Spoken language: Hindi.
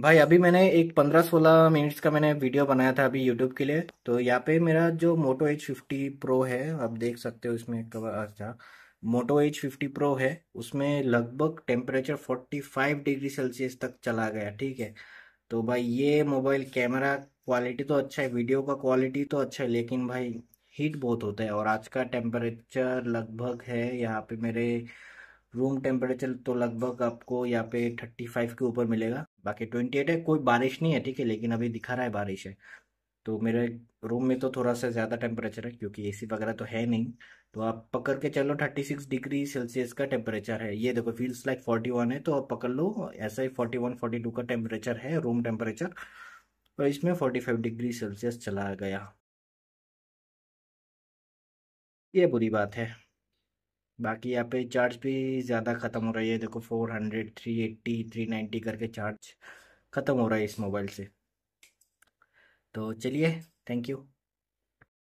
भाई अभी मैंने एक पंद्रह सोलह मिनट्स का मैंने वीडियो बनाया था अभी यूट्यूब के लिए तो यहाँ पे मेरा जो मोटो एच फिफ्टी प्रो है आप देख सकते हो इसमें कवर अच्छा मोटो एच फिफ्टी प्रो है उसमें लगभग temperature forty five degree Celsius तक चला गया ठीक है तो भाई ये मोबाइल कैमरा क्वालिटी तो अच्छा है वीडियो का क्वालिटी तो अच्छा है लेकिन भाई हीट बहुत होता है और आज का टेम्परेचर लगभग है यहाँ पे मेरे रूम टेम्परेचर तो लगभग आपको यहाँ पे थर्टी फाइव के ऊपर मिलेगा बाकी ट्वेंटी एट है कोई बारिश नहीं है ठीक है लेकिन अभी दिखा रहा है बारिश है तो मेरे रूम में तो थोड़ा सा ज़्यादा टेम्परेचर है क्योंकि एसी वगैरह तो है नहीं तो आप पकड़ के चलो थर्टी सिक्स डिग्री सेल्सियस का टेम्परेचर है ये देखो फील्स लाइक फोर्टी वन है तो आप पकड़ लो ऐसा ही फोर्टी वन फोर्टी टू का टेम्परेचर है रूम टेम्परेचर और इसमें फोर्टी फाइव डिग्री सेल्सियस चला गया ये बुरी बात है बाकी यहाँ पे चार्ज भी ज़्यादा ख़त्म हो रही है देखो four hundred three eighty three ninety करके चार्ज ख़त्म हो रहा है इस मोबाइल से तो चलिए थैंक यू